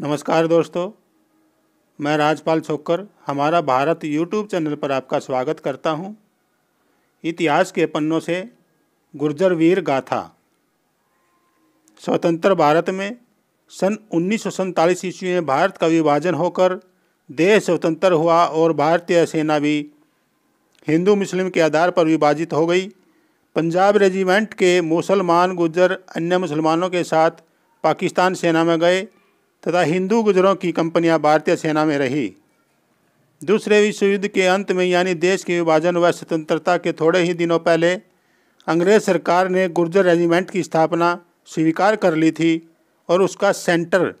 नमस्कार दोस्तों मैं राजपाल छोकर हमारा भारत यूट्यूब चैनल पर आपका स्वागत करता हूं। इतिहास के पन्नों से गुर्जर वीर गाथा स्वतंत्र भारत में सन उन्नीस सौ ईस्वी में भारत का विभाजन होकर देश स्वतंत्र हुआ और भारतीय सेना भी हिंदू मुस्लिम के आधार पर विभाजित हो गई पंजाब रेजिमेंट के मुसलमान गुजर अन्य मुसलमानों के साथ पाकिस्तान सेना में गए तथा हिंदू गुजरों की कंपनियां भारतीय सेना में रही दूसरे विश्व युद्ध के अंत में यानी देश के विभाजन व स्वतंत्रता के थोड़े ही दिनों पहले अंग्रेज सरकार ने गुर्जर रेजिमेंट की स्थापना स्वीकार कर ली थी और उसका सेंटर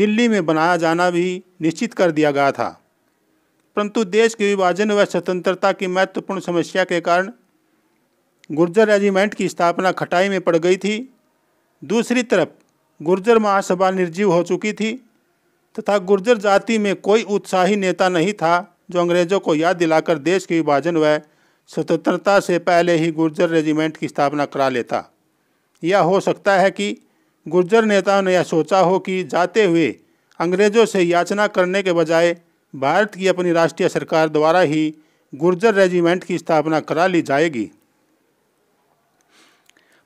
दिल्ली में बनाया जाना भी निश्चित कर दिया गया था परंतु देश के विभाजन व स्वतंत्रता की महत्वपूर्ण समस्या के कारण गुर्जर रेजिमेंट की स्थापना खटाई में पड़ गई थी दूसरी तरफ गुर्जर महासभा निर्जीव हो चुकी थी तथा गुर्जर जाति में कोई उत्साही नेता नहीं था जो अंग्रेजों को याद दिलाकर देश के विभाजन व स्वतंत्रता से पहले ही गुर्जर रेजिमेंट की स्थापना करा लेता यह हो सकता है कि गुर्जर नेताओं ने यह सोचा हो कि जाते हुए अंग्रेजों से याचना करने के बजाय भारत की अपनी राष्ट्रीय सरकार द्वारा ही गुर्जर रेजिमेंट की स्थापना करा ली जाएगी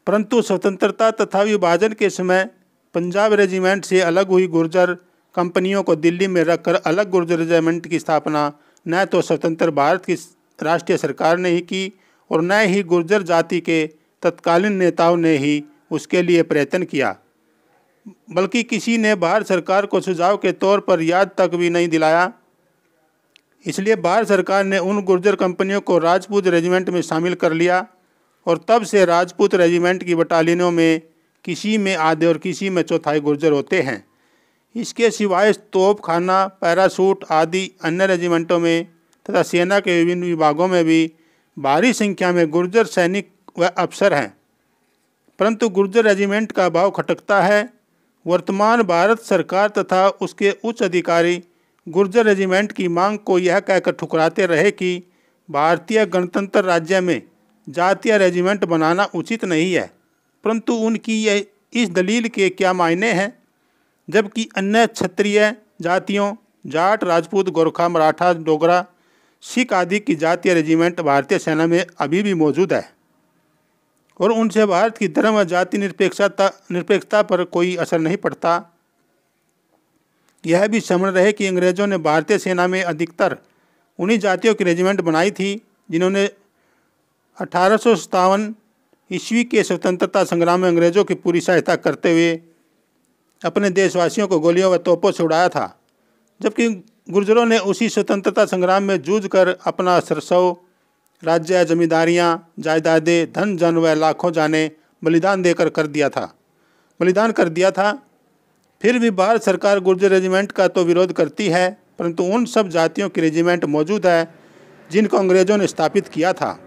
परंतु स्वतंत्रता तथा विभाजन के समय पंजाब रेजिमेंट से अलग हुई गुर्जर कंपनियों को दिल्ली में रखकर अलग गुर्जर रेजिमेंट की स्थापना न तो स्वतंत्र भारत की राष्ट्रीय सरकार ने ही की और न ही गुर्जर जाति के तत्कालीन नेताओं ने ही उसके लिए प्रयत्न किया बल्कि किसी ने भारत सरकार को सुझाव के तौर पर याद तक भी नहीं दिलाया इसलिए भारत सरकार ने उन गुर्जर कंपनियों को राजपूत रेजिमेंट में शामिल कर लिया और तब से राजपूत रेजिमेंट की बटालियनों में किसी में आधे और किसी में चौथाई गुर्जर होते हैं इसके सिवाय खाना पैरासूट आदि अन्य रेजिमेंटों में तथा सेना के विभिन्न विभागों में भी भारी संख्या में गुर्जर सैनिक व अफसर हैं परंतु गुर्जर रेजिमेंट का भाव खटकता है वर्तमान भारत सरकार तथा उसके उच्च अधिकारी गुर्जर रेजिमेंट की मांग को यह कहकर ठुकराते रहे कि भारतीय गणतंत्र राज्य में जातीय रेजिमेंट बनाना उचित नहीं है परंतु उनकी यह इस दलील के क्या मायने हैं जबकि अन्य क्षत्रिय जातियों जाट राजपूत गोरखा मराठा डोगरा सिख आदि की जातीय रेजिमेंट भारतीय सेना में अभी भी मौजूद है और उनसे भारत की धर्म और जाति निरपेक्षता निरपेक्षता पर कोई असर नहीं पड़ता यह भी समण रहे कि अंग्रेज़ों ने भारतीय सेना में अधिकतर उन्हीं जातियों की रेजिमेंट बनाई थी जिन्होंने अठारह ईस्वी के स्वतंत्रता संग्राम में अंग्रेज़ों की पूरी सहायता करते हुए अपने देशवासियों को गोलियों व तोपों से उड़ाया था जबकि गुर्जरों ने उसी स्वतंत्रता संग्राम में जूझ कर अपना सरसव राज्य जमींदारियाँ जायदादें धन जन व लाखों जाने बलिदान देकर कर दिया था बलिदान कर दिया था फिर भी भारत सरकार गुर्जर रेजिमेंट का तो विरोध करती है परंतु उन सब जातियों की रेजिमेंट मौजूद है जिनको अंग्रेज़ों ने स्थापित किया था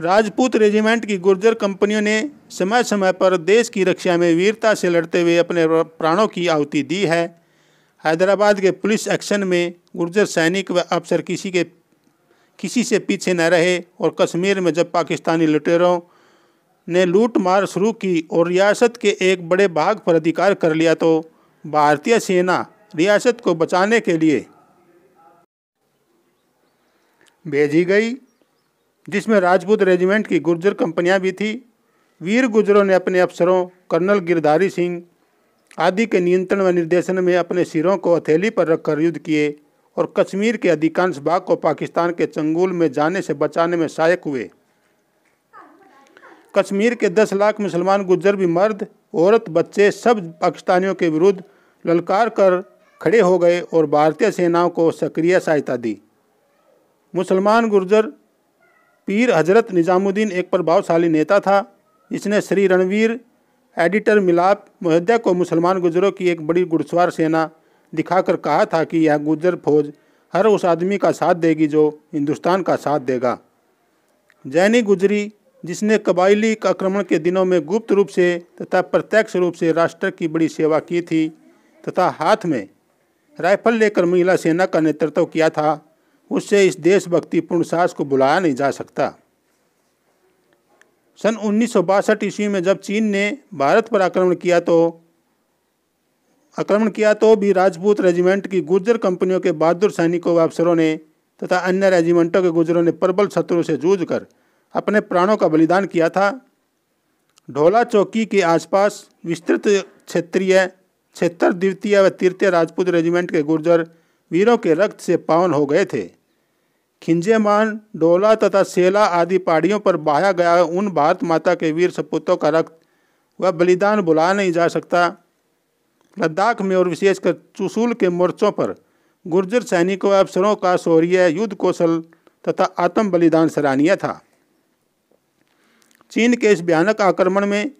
राजपूत रेजिमेंट की गुर्जर कंपनियों ने समय समय पर देश की रक्षा में वीरता से लड़ते हुए अपने प्राणों की आहुति दी है हैदराबाद के पुलिस एक्शन में गुर्जर सैनिक व अफसर किसी के किसी से पीछे न रहे और कश्मीर में जब पाकिस्तानी लुटेरों ने लूट मार शुरू की और रियासत के एक बड़े भाग पर अधिकार कर लिया तो भारतीय सेना रियासत को बचाने के लिए भेजी गई जिसमें राजपूत रेजिमेंट की गुर्जर कंपनियां भी थी वीर गुजरों ने अपने अफसरों कर्नल गिरधारी सिंह आदि के नियंत्रण व निर्देशन में अपने सिरों को हथेली पर रखकर युद्ध किए और कश्मीर के अधिकांश भाग को पाकिस्तान के चंगुल में जाने से बचाने में सहायक हुए कश्मीर के 10 लाख मुसलमान गुर्जर भी मर्द औरत बच्चे सब पाकिस्तानियों के विरुद्ध ललकार कर खड़े हो गए और भारतीय सेनाओं को सक्रिय सहायता दी मुसलमान गुर्जर पीर हजरत निज़ामुद्दीन एक प्रभावशाली नेता था जिसने श्री रणवीर एडिटर मिलाप मोहद्या को मुसलमान गुजरों की एक बड़ी घुड़सवार सेना दिखाकर कहा था कि यह गुजर फौज हर उस आदमी का साथ देगी जो हिंदुस्तान का साथ देगा जैनी गुजरी जिसने कबायली आक्रमण के दिनों में गुप्त रूप से तथा प्रत्यक्ष रूप से राष्ट्र की बड़ी सेवा की थी तथा हाथ में राइफल लेकर महिला सेना का नेतृत्व किया था उससे इस देशभक्तिपूर्ण साहस को बुलाया नहीं जा सकता सन उन्नीस ईस्वी में जब चीन ने भारत पर आक्रमण किया तो आक्रमण किया तो भी राजपूत रेजिमेंट की गुर्जर कंपनियों के बहादुर सैनिकों व अफसरों ने तथा अन्य रेजिमेंटों के गुर्जरों ने प्रबल शत्रु से जूझकर अपने प्राणों का बलिदान किया था ढोला चौकी के आसपास विस्तृत क्षेत्रीय क्षेत्र द्वितीय व तृतीय राजपूत रेजिमेंट के गुर्जर वीरों के रक्त से पावन हो गए थे खिंजेमान डोला तथा सेला आदि पहाड़ियों पर बहाया गया उन भारत माता के वीर सपूतों का रक्त वह बलिदान बुला नहीं जा सकता लद्दाख में और विशेषकर चुसूल के मोर्चों पर गुर्जर सैनिकों अफसरों का शौर्य युद्ध कौशल तथा आत्म बलिदान सराहनीय था चीन के इस भयानक आक्रमण में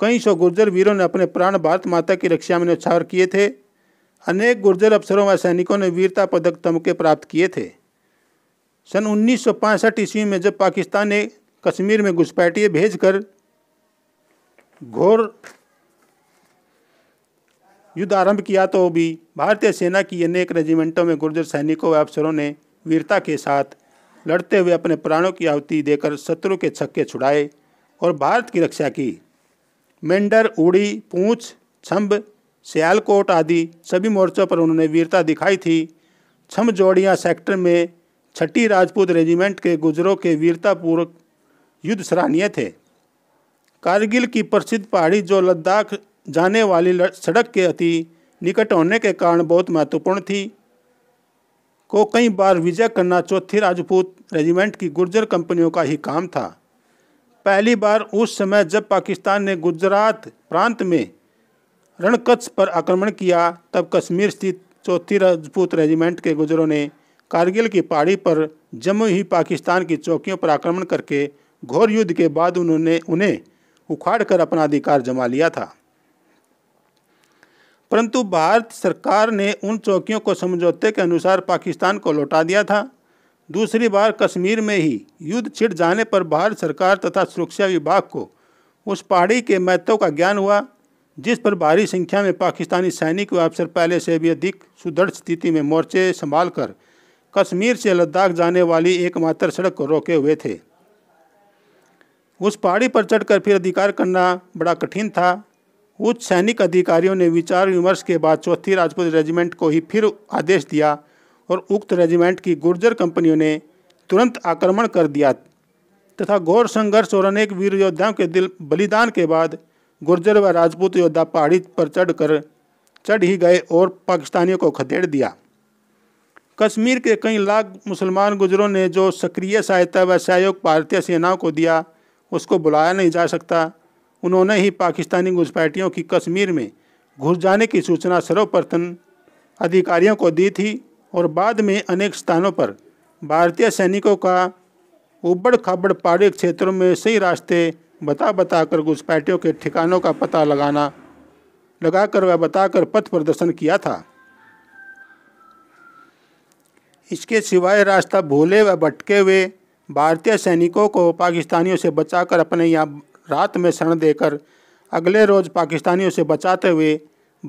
कई सौ गुर्जर वीरों ने अपने प्राण भारत माता की रक्षा में न्यौछावर किए थे अनेक गुर्जर अफसरों व सैनिकों ने वीरता पदक तमके प्राप्त किए थे सन उन्नीस सौ ईस्वी में जब पाकिस्तान ने कश्मीर में घुसपैठिए भेजकर घोर युद्ध आरंभ किया तो भी भारतीय सेना की अनेक रेजिमेंटों में गुर्जर सैनिकों व अफसरों ने वीरता के साथ लड़ते हुए अपने प्राणों की आहुति देकर शत्रु के छक्के छुड़ाए और भारत की रक्षा की मेंडर उड़ी पूंछ छम्ब सियालकोट आदि सभी मोर्चों पर उन्होंने वीरता दिखाई थी छमजोड़िया सेक्टर में छठी राजपूत रेजिमेंट के गुजरों के वीरतापूर्वक युद्ध सराहनीय थे कारगिल की प्रसिद्ध पहाड़ी जो लद्दाख जाने वाली सड़क के अति निकट होने के कारण बहुत महत्वपूर्ण थी को कई बार विजय करना चौथी राजपूत रेजिमेंट की गुर्जर कंपनियों का ही काम था पहली बार उस समय जब पाकिस्तान ने गुजरात प्रांत में रणकच्छ पर आक्रमण किया तब कश्मीर स्थित चौथी राजपूत रेजिमेंट के गुजरों ने कारगिल की पहाड़ी पर जम्मू ही पाकिस्तान की चौकियों पर आक्रमण करके घोर युद्ध के बाद उन्होंने उन्हें उखाड़ कर अपना अधिकार जमा लिया था परंतु भारत सरकार ने उन चौकियों को समझौते के अनुसार पाकिस्तान को लौटा दिया था दूसरी बार कश्मीर में ही युद्ध छिड़ जाने पर भारत सरकार तथा सुरक्षा विभाग को उस पहाड़ी के महत्व का ज्ञान हुआ जिस पर भारी संख्या में पाकिस्तानी सैनिक व अफसर पहले से भी अधिक सुदृढ़ स्थिति में मोर्चे संभाल कर कश्मीर से लद्दाख जाने वाली एकमात्र सड़क को रोके हुए थे उस पहाड़ी पर चढ़कर फिर अधिकार करना बड़ा कठिन था उच्च सैनिक अधिकारियों ने विचार विमर्श के बाद चौथी राजपूत रेजिमेंट को ही फिर आदेश दिया और उक्त रेजिमेंट की गुर्जर कंपनियों ने तुरंत आक्रमण कर दिया तथा घोर संघर्ष और अनेक वीर योद्धाओं के दिल बलिदान के बाद गुर्जर व राजपूत योद्धा पहाड़ी पर चढ़कर चढ़ ही गए और पाकिस्तानियों को खदेड़ दिया कश्मीर के कई लाख मुसलमान गुजरों ने जो सक्रिय सहायता व सहयोग भारतीय सेनाओं को दिया उसको बुलाया नहीं जा सकता उन्होंने ही पाकिस्तानी घुसपैठियों की कश्मीर में घुस जाने की सूचना सर्वप्रथम अधिकारियों को दी थी और बाद में अनेक स्थानों पर भारतीय सैनिकों का उबड़ खाबड़ पहाड़ी क्षेत्रों में सही रास्ते बता बता कर घुसपैठियों के ठिकानों का पता लगाना लगाकर वह बताकर पथ प्रदर्शन किया था इसके सिवाय रास्ता भूले व भटके हुए भारतीय सैनिकों को पाकिस्तानियों से बचाकर अपने यहाँ रात में शरण देकर अगले रोज पाकिस्तानियों से बचाते हुए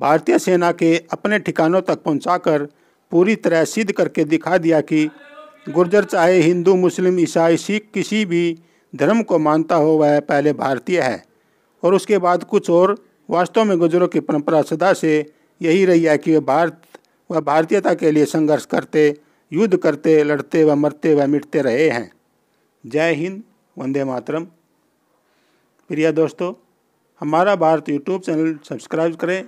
भारतीय सेना के अपने ठिकानों तक पहुंचाकर पूरी तरह सिद्ध करके दिखा दिया कि गुर्जर चाहे हिंदू मुस्लिम ईसाई सिख किसी भी धर्म को मानता हो वह पहले भारतीय है और उसके बाद कुछ और वास्तव में गुजरों की परंपरा सदा से यही रही है कि वे भारत व भारतीयता के लिए संघर्ष करते युद्ध करते लड़ते व मरते व मिटते रहे हैं जय हिंद वंदे मातरम प्रिय दोस्तों हमारा भारत यूट्यूब चैनल सब्सक्राइब करें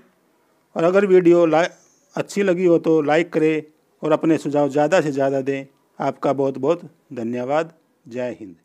और अगर वीडियो अच्छी लगी हो तो लाइक करें और अपने सुझाव ज़्यादा से ज़्यादा दें आपका बहुत बहुत धन्यवाद जय हिंद